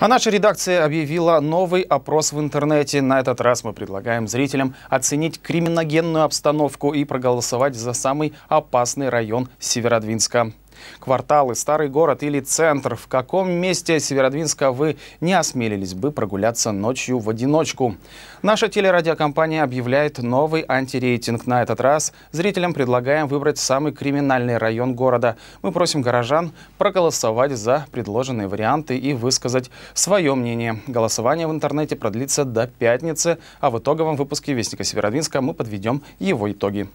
А наша редакция объявила новый опрос в интернете. На этот раз мы предлагаем зрителям оценить криминогенную обстановку и проголосовать за самый опасный район Северодвинска. Кварталы, старый город или центр. В каком месте Северодвинска вы не осмелились бы прогуляться ночью в одиночку? Наша телерадиокомпания объявляет новый антирейтинг. На этот раз зрителям предлагаем выбрать самый криминальный район города. Мы просим горожан проголосовать за предложенные варианты и высказать свое мнение. Голосование в интернете продлится до пятницы, а в итоговом выпуске «Вестника Северодвинска» мы подведем его итоги.